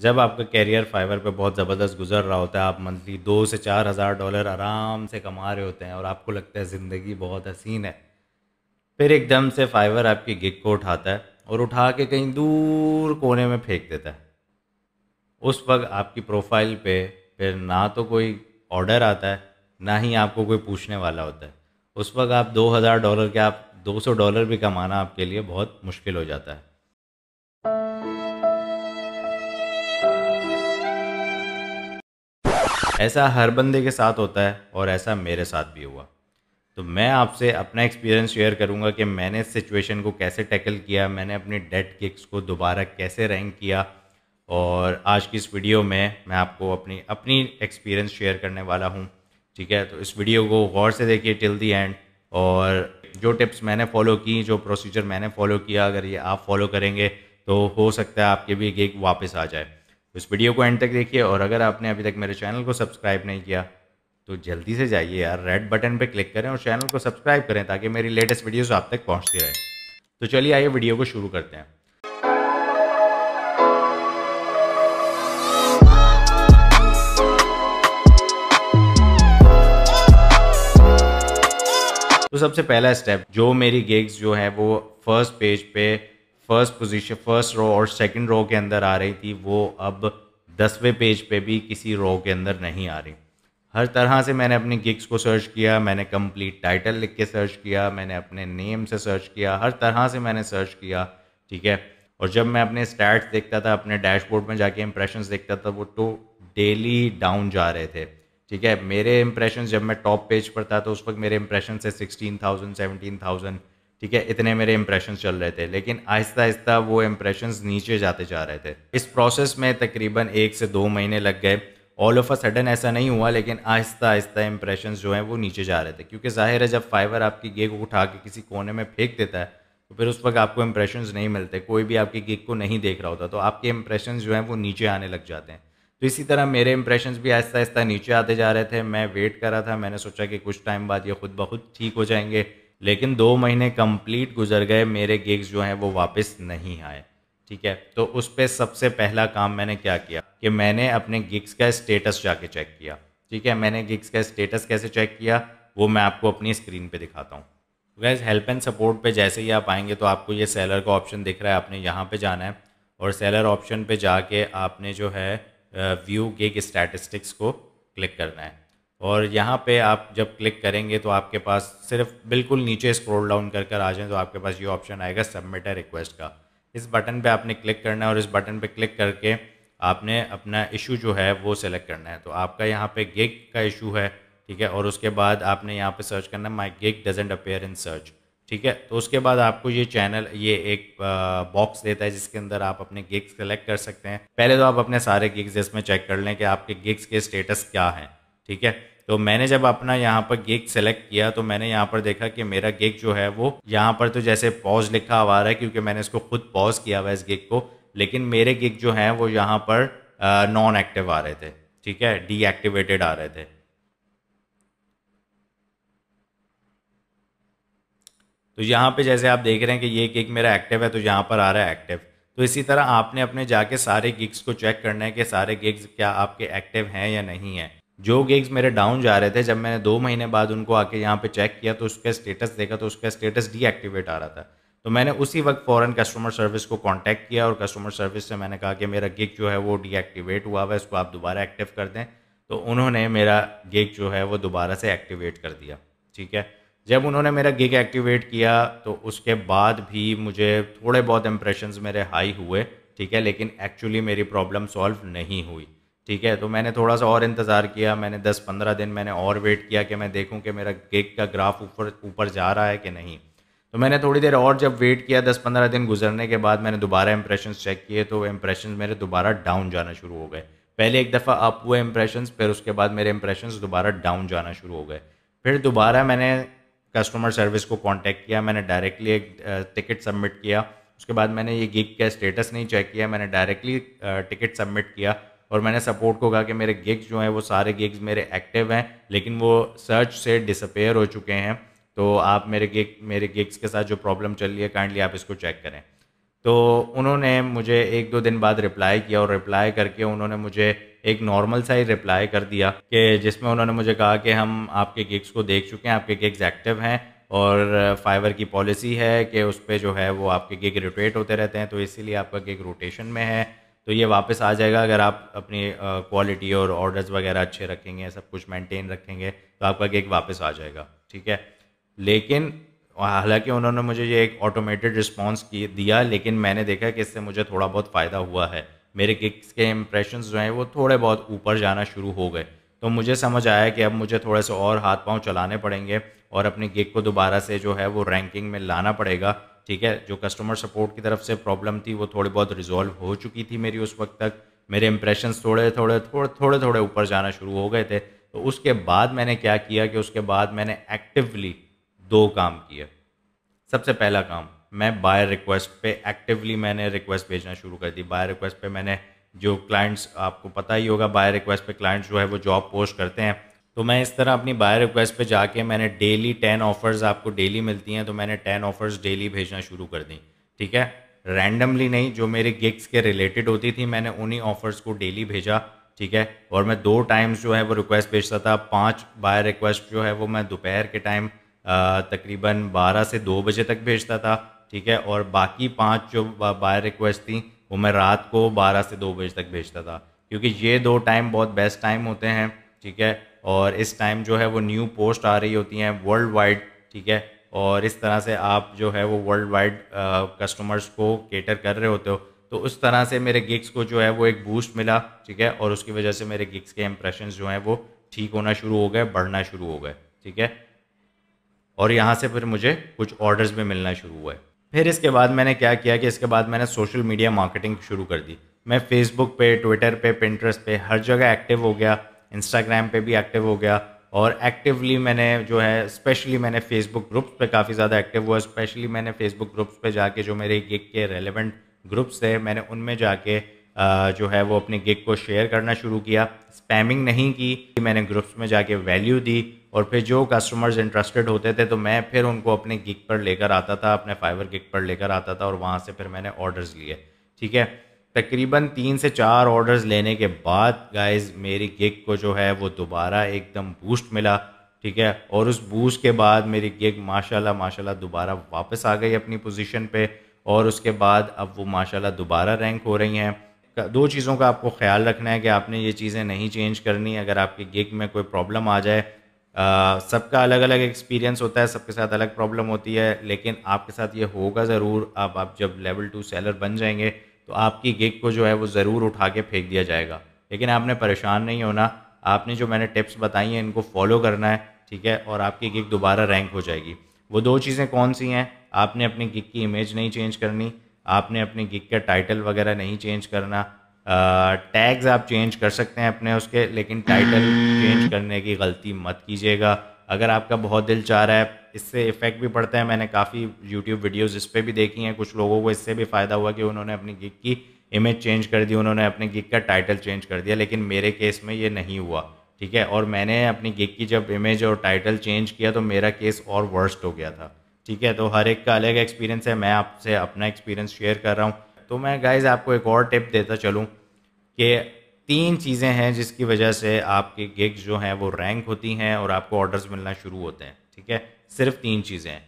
जब आपका career fibre पे बहुत ज़बरदस्त गुजर रहा होता है आप मंथली दो से चार हज़ार डॉलर आराम से कमा रहे होते हैं और आपको लगता है ज़िंदगी बहुत हसीन है फिर एकदम से फाइवर आपकी गिग को उठाता है और उठा के कहीं दूर कोने में फेंक देता है उस वक्त आपकी प्रोफाइल पे फिर ना तो कोई ऑर्डर आता है ना ही आपको कोई पूछने वाला होता है उस वक्त आप दो हज़ार डॉलर के आप दो सौ डॉलर भी कमाना आपके लिए बहुत मुश्किल हो जाता है ऐसा हर बंदे के साथ होता है और ऐसा मेरे साथ भी हुआ तो मैं आपसे अपना एक्सपीरियंस शेयर करूंगा कि मैंने इस सिचुएशन को कैसे टैकल किया मैंने अपने डेट किक्स को दोबारा कैसे रैंक किया और आज की इस वीडियो में मैं आपको अपनी अपनी एक्सपीरियंस शेयर करने वाला हूँ ठीक है तो इस वीडियो को गौर से देखिए टिल दी एंड और जो टिप्स मैंने फॉलो की जो प्रोसीजर मैंने फॉलो किया अगर ये आप फॉलो करेंगे तो हो सकता है आपके भी गेक वापस आ जाए इस वीडियो को एंड तक देखिए और अगर आपने अभी तक मेरे चैनल को सब्सक्राइब नहीं किया तो जल्दी से जाइए यार रेड बटन पर क्लिक करें और चैनल को सब्सक्राइब करें ताकि मेरी लेटेस्ट वीडियोज़ आप तक पहुँचती रहे तो चलिए आइए वीडियो को शुरू करते हैं तो सबसे पहला स्टेप जो मेरी गिग्स जो है वो फर्स्ट पेज पे फर्स्ट पोजीशन फर्स्ट रो और सेकंड रो के अंदर आ रही थी वो अब दसवें पेज पे भी किसी रो के अंदर नहीं आ रही हर तरह से मैंने अपने गिग्स को सर्च किया मैंने कंप्लीट टाइटल लिख के सर्च किया मैंने अपने नेम से सर्च किया हर तरह से मैंने सर्च किया ठीक है और जब मैं अपने स्टैट्स देखता था अपने डैशबोर्ड में जाके इम्प्रेशन देखता था वो तो डेली डाउन जा रहे थे ठीक है मेरे इंप्रेशन जब मैं टॉप पेज पर था तो उस वक्त मेरे इंप्रेशन से सिक्सटीन थाउजेंड सेवनटीन थाउजेंड ठीक है इतने मेरे इम्प्रेशन चल रहे थे लेकिन आहिस्ता आहिस्ता वो इम्प्रेशन नीचे जाते जा रहे थे इस प्रोसेस में तकरीबन एक से दो महीने लग गए ऑल ऑफ अ सडन ऐसा नहीं हुआ लेकिन आहिस्ता आहिस्ता इम्प्रेशन जो हैं वो नीचे जा रहे थे क्योंकि जाहिर है जब फाइबर आपकी गिग उठा के किसी कोने में फेंक देता है तो फिर उस वक्त आपको इम्प्रेशन नहीं मिलते कोई भी आपकी गिग को नहीं देख रहा होता तो आपके इम्प्रेशन जो हैं वो नीचे आने लग जाते हैं तो इसी तरह मेरे इंप्रेशन भी आहिस्ता आहिस्ता नीचे आते जा रहे थे मैं वेट कर रहा था मैंने सोचा कि कुछ टाइम बाद ये खुद ब खुद ठीक हो जाएंगे लेकिन दो महीने कंप्लीट गुजर गए मेरे गिग्स जो हैं वो वापस नहीं आए ठीक है तो उस पर सबसे पहला काम मैंने क्या किया कि मैंने अपने गिग्स का स्टेटस जाके चेक किया ठीक है मैंने गिग्स का स्टेटस कैसे चेक किया वो मैं आपको अपनी स्क्रीन पे दिखाता हूँ गैस हेल्प एंड सपोर्ट पे जैसे ही आप आएंगे तो आपको ये सेलर का ऑप्शन दिख रहा है आपने यहाँ पे जाना है और सेलर ऑप्शन पे जाके आपने जो है व्यू गिग स्टैटिस्टिक्स को क्लिक करना है और यहाँ पे आप जब क्लिक करेंगे तो आपके पास सिर्फ बिल्कुल नीचे स्क्रॉल डाउन कर कर आ जाएँ तो आपके पास ये ऑप्शन आएगा सबमिट है रिक्वेस्ट का इस बटन पे आपने क्लिक करना है और इस बटन पे क्लिक करके आपने अपना इशू जो है वो सेलेक्ट करना है तो आपका यहाँ पे गिग का इशू है ठीक है और उसके बाद आपने यहाँ पर सर्च करना है my gig doesn't appear in search ठीक है तो उसके बाद आपको ये चैनल ये एक बॉक्स देता है जिसके अंदर आप अपने गिग्स सेलेक्ट कर सकते हैं पहले तो आप अपने सारे गिग्स इसमें चेक कर लें कि आपके गिग्स के स्टेटस क्या हैं ठीक है तो मैंने जब अपना यहाँ पर गेक सेलेक्ट किया तो मैंने यहाँ पर देखा कि मेरा गेक जो है वो यहाँ पर तो जैसे पॉज लिखा हुआ रहा है क्योंकि मैंने इसको खुद पॉज किया हुआ है इस गेक को लेकिन मेरे गेक जो हैं वो यहाँ पर नॉन एक्टिव आ रहे थे ठीक है डीएक्टिवेटेड आ रहे थे तो यहाँ पे जैसे आप देख रहे हैं कि ये गिग मेरा एक्टिव है तो यहाँ पर आ रहा है एक्टिव तो इसी तरह आपने अपने जाके सारे गिग्स को चेक करना है कि सारे गिग्स क्या आपके एक्टिव हैं या नहीं है जो गिग्स मेरे डाउन जा रहे थे जब मैंने दो महीने बाद उनको आके यहाँ पे चेक किया तो उसका स्टेटस देखा तो उसका स्टेटस डीएक्टिवेट आ रहा था तो मैंने उसी वक्त फ़ौरन कस्टमर सर्विस को कांटेक्ट किया और कस्टमर सर्विस से मैंने कहा कि मेरा गिग जो है वो डीएक्टिवेट हुआ हुआ है इसको आप दोबारा एक्टिव कर दें तो उन्होंने मेरा गिग जो है वो दोबारा से एक्टिवेट कर दिया ठीक है जब उन्होंने मेरा गिग एक्टिवेट किया तो उसके बाद भी मुझे थोड़े बहुत इम्प्रेशन मेरे हाई हुए ठीक है लेकिन एक्चुअली मेरी प्रॉब्लम सॉल्व नहीं हुई ठीक है तो मैंने थोड़ा सा और इंतज़ार किया मैंने 10-15 दिन मैंने और वेट किया कि मैं देखूं कि मेरा गिग का ग्राफ ऊपर ऊपर जा रहा है कि नहीं तो मैंने थोड़ी देर और जब वेट किया 10-15 दिन गुजरने के बाद मैंने दोबारा इंप्रेशन चेक किए तो इंप्रेशन मेरे दोबारा डाउन जाना शुरू हो गए पहले एक दफ़ा अप हुए इम्प्रेशन फिर उसके बाद मेरे इंप्रेशन दोबारा डाउन जाना शुरू हो गए फिर दोबारा मैंने कस्टमर सर्विस को कांटेक्ट किया मैंने डायरेक्टली एक टिकट सबमिट किया उसके बाद मैंने ये गिग का स्टेटस नहीं चेक किया मैंने डायरेक्टली टिकट सबमिट किया और मैंने सपोर्ट को कहा कि मेरे गिग्स जो हैं वो सारे गिग्स मेरे एक्टिव हैं लेकिन वो सर्च से डिसपेयर हो चुके हैं तो आप मेरे गिग मेरे गिग्स के साथ जो प्रॉब्लम चल रही है काइंडली आप इसको चेक करें तो उन्होंने मुझे एक दो दिन बाद रिप्लाई किया और रिप्लाई करके उन्होंने मुझे एक नॉर्मल सा ही रिप्लाई कर दिया कि जिसमें उन्होंने मुझे कहा कि हम आपके गिग्स को देख चुके हैं आपके गिग्स एक्टिव हैं और फाइवर की पॉलिसी है कि उस पर जो है वो आपके गिग रोटेट होते रहते हैं तो इसीलिए आपका गिग रोटेशन में है तो ये वापस आ जाएगा अगर आप अपनी क्वालिटी और ऑर्डर्स वगैरह अच्छे रखेंगे सब कुछ मेंटेन रखेंगे तो आपका केक वापस आ जाएगा ठीक है लेकिन हालांकि उन्होंने मुझे ये एक ऑटोमेटेड रिस्पॉन्स दिया लेकिन मैंने देखा कि इससे मुझे थोड़ा बहुत फ़ायदा हुआ है मेरे केक्स के इम्प्रेशन जो हैं वो थोड़े बहुत ऊपर जाना शुरू हो गए तो मुझे समझ आया कि अब मुझे थोड़े से और हाथ पांव चलाने पड़ेंगे और अपने केक को दोबारा से जो है वो रैंकिंग में लाना पड़ेगा ठीक है जो कस्टमर सपोर्ट की तरफ से प्रॉब्लम थी वो थोड़ी बहुत रिजॉल्व हो चुकी थी मेरी उस वक्त तक मेरे इंप्रेशंस थोड़े थोड़े थोड़े थोड़े थोड़े ऊपर जाना शुरू हो गए थे तो उसके बाद मैंने क्या किया कि उसके बाद मैंने एक्टिवली दो काम किए सबसे पहला काम मैं बाय रिक्वेस्ट पे एक्टिवली मैंने रिक्वेस्ट भेजना शुरू कर दी बाय रिक्वेस्ट पे मैंने जो क्लाइंट्स आपको पता ही होगा बाय रिक्वेस्ट पे क्लाइंट्स जो है वो जॉब पोस्ट करते हैं तो मैं इस तरह अपनी बाय रिक्वेस्ट पे जाके मैंने डेली टेन ऑफ़र्स आपको डेली मिलती हैं तो मैंने टेन ऑफ़र्स डेली भेजना शुरू कर दी ठीक है रैंडमली नहीं जो मेरे गिग्स के रिलेटेड होती थी मैंने उन्हीं ऑफ़र्स को डेली भेजा ठीक है और मैं दो टाइम्स जो है वो रिक्वेस्ट भेजता था पाँच बाय रिक्वेस्ट जो है वो मैं दोपहर के टाइम तकरीबन बारह से दो बजे तक भेजता था ठीक है और बाकी पाँच जो बाय रिक्वेस्ट थी वो मैं रात को बारह से दो बजे तक भेजता था क्योंकि ये दो टाइम बहुत बेस्ट टाइम होते हैं ठीक है और इस टाइम जो है वो न्यू पोस्ट आ रही होती हैं वर्ल्ड वाइड ठीक है और इस तरह से आप जो है वो वर्ल्ड वाइड कस्टमर्स को केटर कर रहे होते हो तो उस तरह से मेरे गिग्स को जो है वो एक बूस्ट मिला ठीक है और उसकी वजह से मेरे गिग्स के इम्प्रेशन जो हैं वो ठीक होना शुरू हो गए बढ़ना शुरू हो गए ठीक है और यहाँ से फिर मुझे कुछ ऑर्डर्स भी मिलना शुरू हुए फिर इसके बाद मैंने क्या किया कि इसके बाद मैंने सोशल मीडिया मार्केटिंग शुरू कर दी मैं फेसबुक पे ट्विटर पे पिंट्रेस्ट पे हर जगह एक्टिव हो गया इंस्टाग्राम पे भी एक्टिव हो गया और एक्टिवली मैंने जो है स्पेशली मैंने फेसबुक ग्रुप्स पे काफ़ी ज़्यादा एक्टिव हुआ स्पेशली मैंने फेसबुक ग्रुप्स पे जाके जो मेरे गिग के रेलिवेंट ग्रुप्स थे मैंने उनमें जाके जो है वो अपने गिग को शेयर करना शुरू किया स्पैमिंग नहीं की मैंने ग्रुप्स में जाके वैल्यू दी और फिर जो कस्टमर्स इंटरेस्टेड होते थे तो मैं फिर उनको अपने गिग पर लेकर आता था अपने फाइवर गिग पर लेकर आता था और वहाँ से फिर मैंने ऑर्डर्स लिए ठीक है तकरीबन तीन से चार ऑर्डर्स लेने के बाद गाइस मेरी गिग को जो है वो दोबारा एकदम बूस्ट मिला ठीक है और उस बूस्ट के बाद मेरी गिग माशाल्लाह माशाल्लाह दोबारा वापस आ गई अपनी पोजीशन पे और उसके बाद अब वो माशाल्लाह दोबारा रैंक हो रही हैं दो चीज़ों का आपको ख्याल रखना है कि आपने ये चीज़ें नहीं चेंज करनी अगर आपके गिग में कोई प्रॉब्लम आ जाए सबका अलग अलग एक्सपीरियंस होता है सबके साथ अलग प्रॉब्लम होती है लेकिन आपके साथ ये होगा ज़रूर अब आप, आप जब लेवल टू सेलर बन जाएंगे तो आपकी गिग को जो है वो ज़रूर उठा के फेंक दिया जाएगा लेकिन आपने परेशान नहीं होना आपने जो मैंने टिप्स बताई हैं इनको फॉलो करना है ठीक है और आपकी गिग दोबारा रैंक हो जाएगी वो दो चीज़ें कौन सी हैं आपने अपनी गिग की इमेज नहीं चेंज करनी आपने अपनी गिग का टाइटल वगैरह नहीं चेंज करना टैग्स आप चेंज कर सकते हैं अपने उसके लेकिन टाइटल चेंज करने की गलती मत कीजिएगा अगर आपका बहुत दिल चाह रहा है इससे इफ़ेक्ट भी पड़ता है मैंने काफ़ी यूट्यूब वीडियोज़ इस पर भी देखी हैं कुछ लोगों को इससे भी फ़ायदा हुआ कि उन्होंने अपनी गिग की इमेज चेंज कर दी उन्होंने अपने गिग का टाइटल चेंज कर दिया लेकिन मेरे केस में ये नहीं हुआ ठीक है और मैंने अपनी गिग की जब इमेज और टाइटल चेंज किया तो मेरा केस और वर्स्ट हो गया था ठीक है तो हर एक का अलग एक्सपीरियंस है मैं आपसे अपना एक्सपीरियंस शेयर कर रहा हूँ तो मैं गाइज आपको एक और टिप देता चलूँ कि तीन चीज़ें हैं जिसकी वजह से आपके गिग जो हैं वो रैंक होती हैं और आपको ऑर्डर्स मिलना शुरू होते हैं ठीक है सिर्फ तीन चीज़ें हैं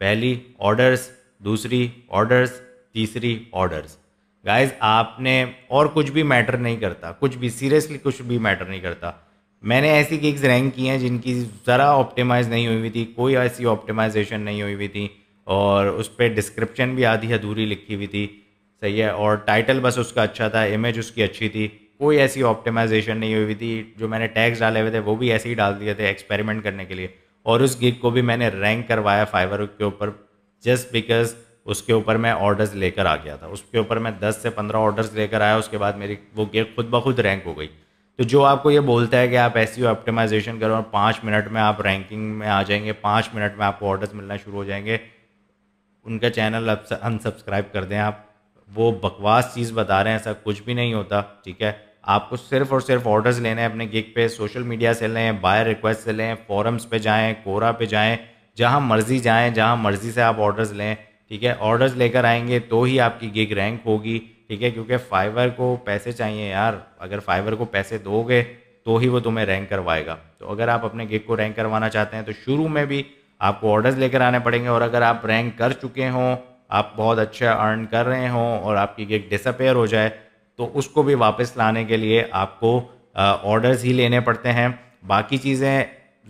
पहली ऑर्डर्स दूसरी ऑर्डर्स तीसरी ऑर्डर्स गाइज आपने और कुछ भी मैटर नहीं करता कुछ भी सीरियसली कुछ भी मैटर नहीं करता मैंने ऐसी गिग्स रैंक की हैं जिनकी ज़रा ऑप्टिमाइज़ नहीं हुई हुई थी कोई ऐसी ऑप्टिमाइजेशन नहीं हुई हुई थी और उस पर डिस्क्रिप्शन भी आधी अधूरी लिखी हुई थी सही है और टाइटल बस उसका अच्छा था इमेज उसकी अच्छी थी कोई ऐसी ऑप्टिमाइजेशन नहीं हुई थी जो मैंने टैग्स डाले हुए थे वो भी ऐसे ही डाल दिए थे एक्सपेरिमेंट करने के लिए और उस गिग को भी मैंने रैंक करवाया फाइवर के ऊपर जस्ट बिकॉज उसके ऊपर मैं ऑर्डर्स लेकर आ गया था उसके ऊपर मैं 10 से 15 ऑर्डर्स लेकर आया उसके बाद मेरी वो गिग खुद ब खुद रैंक हो गई तो जो आपको ये बोलता है कि आप ऐसी ऑप्टिमाइजेशन करो और पाँच मिनट में आप रैंकिंग में आ जाएंगे पाँच मिनट में आपको ऑर्डर्स मिलना शुरू हो जाएंगे उनका चैनल अनसब्सक्राइब कर दें आप वो बकवास चीज़ बता रहे हैं ऐसा कुछ भी नहीं होता ठीक है आपको सिर्फ और सिर्फ ऑर्डर्स लेने हैं अपने गिग पे सोशल मीडिया से लें बायर रिक्वेस्ट से लें फोरम्स पे जाएं कोरा पे जाएं जहाँ मर्ज़ी जाएं जहाँ मर्ज़ी से आप ऑर्डर्स लें ठीक है ऑर्डर्स लेकर आएंगे तो ही आपकी गिग रैंक होगी ठीक है क्योंकि फाइवर को पैसे चाहिए यार अगर फाइवर को पैसे दोगे तो ही वो तुम्हें रैंक करवाएगा तो अगर आप अपने गिग को रैंक करवाना चाहते हैं तो शुरू में भी आपको ऑर्डर्स लेकर आने पड़ेंगे और अगर आप रैंक कर चुके हों आप बहुत अच्छा अर्न कर रहे हों और आपकी गिग डिसअपेयर हो जाए तो उसको भी वापस लाने के लिए आपको ऑर्डर्स ही लेने पड़ते हैं बाकी चीज़ें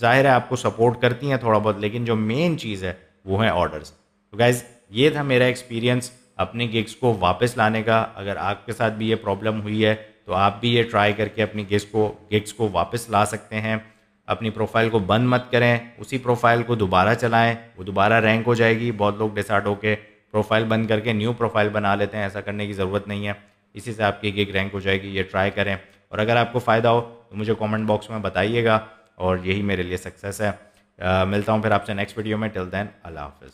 ज़ाहिर है आपको सपोर्ट करती हैं थोड़ा बहुत लेकिन जो मेन चीज़ है वो है ऑर्डर्स तो गाइज़ ये था मेरा एक्सपीरियंस अपने गिग्स को वापस लाने का अगर आपके साथ भी ये प्रॉब्लम हुई है तो आप भी ये ट्राई करके अपनी गिग्स को गिग्स को वापस ला सकते हैं अपनी प्रोफाइल को बंद मत करें उसी प्रोफाइल को दोबारा चलाएं वो दोबारा रैंक हो जाएगी बहुत लोग डिसाइड होकर प्रोफाइल बंद करके न्यू प्रोफाइल बना लेते हैं ऐसा करने की ज़रूरत नहीं है इसी से आपकी गिग रैंक हो जाएगी ये ट्राई करें और अगर आपको फ़ायदा हो तो मुझे कमेंट बॉक्स में बताइएगा और यही मेरे लिए सक्सेस है आ, मिलता हूँ फिर आपसे नेक्स्ट वीडियो में टिल दैन अल्लाह हाफ़